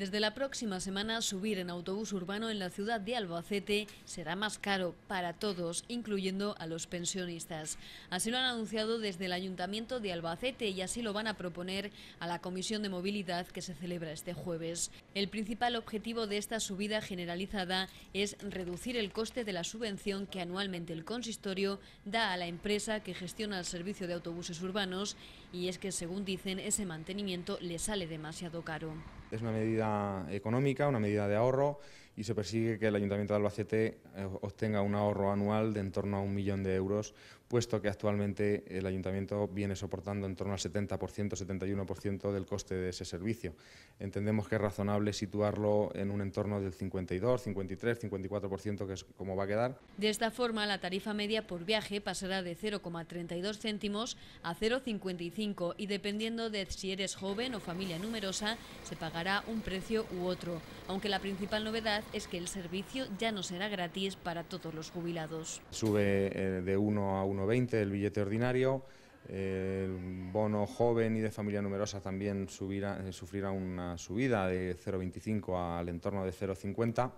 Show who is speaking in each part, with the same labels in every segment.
Speaker 1: Desde la próxima semana, subir en autobús urbano en la ciudad de Albacete será más caro para todos, incluyendo a los pensionistas. Así lo han anunciado desde el Ayuntamiento de Albacete y así lo van a proponer a la Comisión de Movilidad que se celebra este jueves. El principal objetivo de esta subida generalizada es reducir el coste de la subvención que anualmente el consistorio da a la empresa que gestiona el servicio de autobuses urbanos y es que, según dicen, ese mantenimiento le sale demasiado caro
Speaker 2: es una medida económica, una medida de ahorro y se persigue que el Ayuntamiento de Albacete eh, obtenga un ahorro anual de en torno a un millón de euros, puesto que actualmente el Ayuntamiento viene soportando en torno al 70%, 71% del coste de ese servicio. Entendemos que es razonable situarlo en un entorno del 52, 53, 54%, que es como va a quedar.
Speaker 1: De esta forma, la tarifa media por viaje pasará de 0,32 céntimos a 0,55 y dependiendo de si eres joven o familia numerosa, se pagará un precio u otro, aunque la principal novedad es que el servicio ya no será gratis para todos los jubilados.
Speaker 2: Sube eh, de 1 a 1,20 el billete ordinario. el bono joven y de familia numerosa también subirá, eh, sufrirá una subida de 0,25 al entorno de 0,50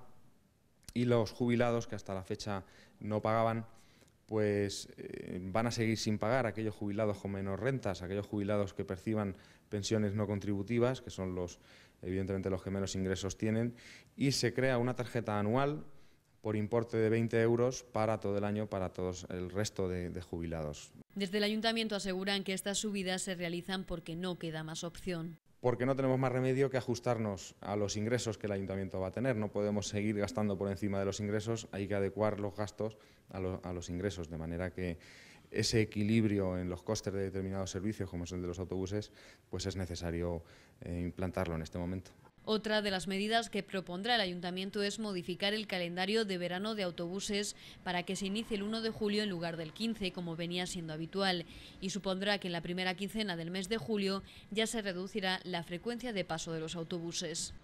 Speaker 2: y los jubilados que hasta la fecha no pagaban pues eh, van a seguir sin pagar aquellos jubilados con menos rentas, aquellos jubilados que perciban pensiones no contributivas, que son los evidentemente los que menos ingresos tienen, y se crea una tarjeta anual por importe de 20 euros para todo el año para todos el resto de, jubilados.
Speaker 1: Desde el ayuntamiento aseguran que estas subidas se realizan porque no queda más opción.
Speaker 2: Porque no tenemos más remedio que ajustarnos a los ingresos que el ayuntamiento va a tener. No podemos seguir gastando por encima de los ingresos, hay que adecuar los gastos a, los ingresos, de manera que ese equilibrio en los costes de determinados servicios, como es el de los autobuses, pues es necesario eh, implantarlo en este momento.
Speaker 1: Otra de las medidas que propondrá el ayuntamiento es modificar el calendario de verano de autobuses para que se inicie el 1 de julio en lugar del 15, como venía siendo habitual, y supondrá que en la primera quincena del mes de julio ya se reducirá la frecuencia de paso de los autobuses.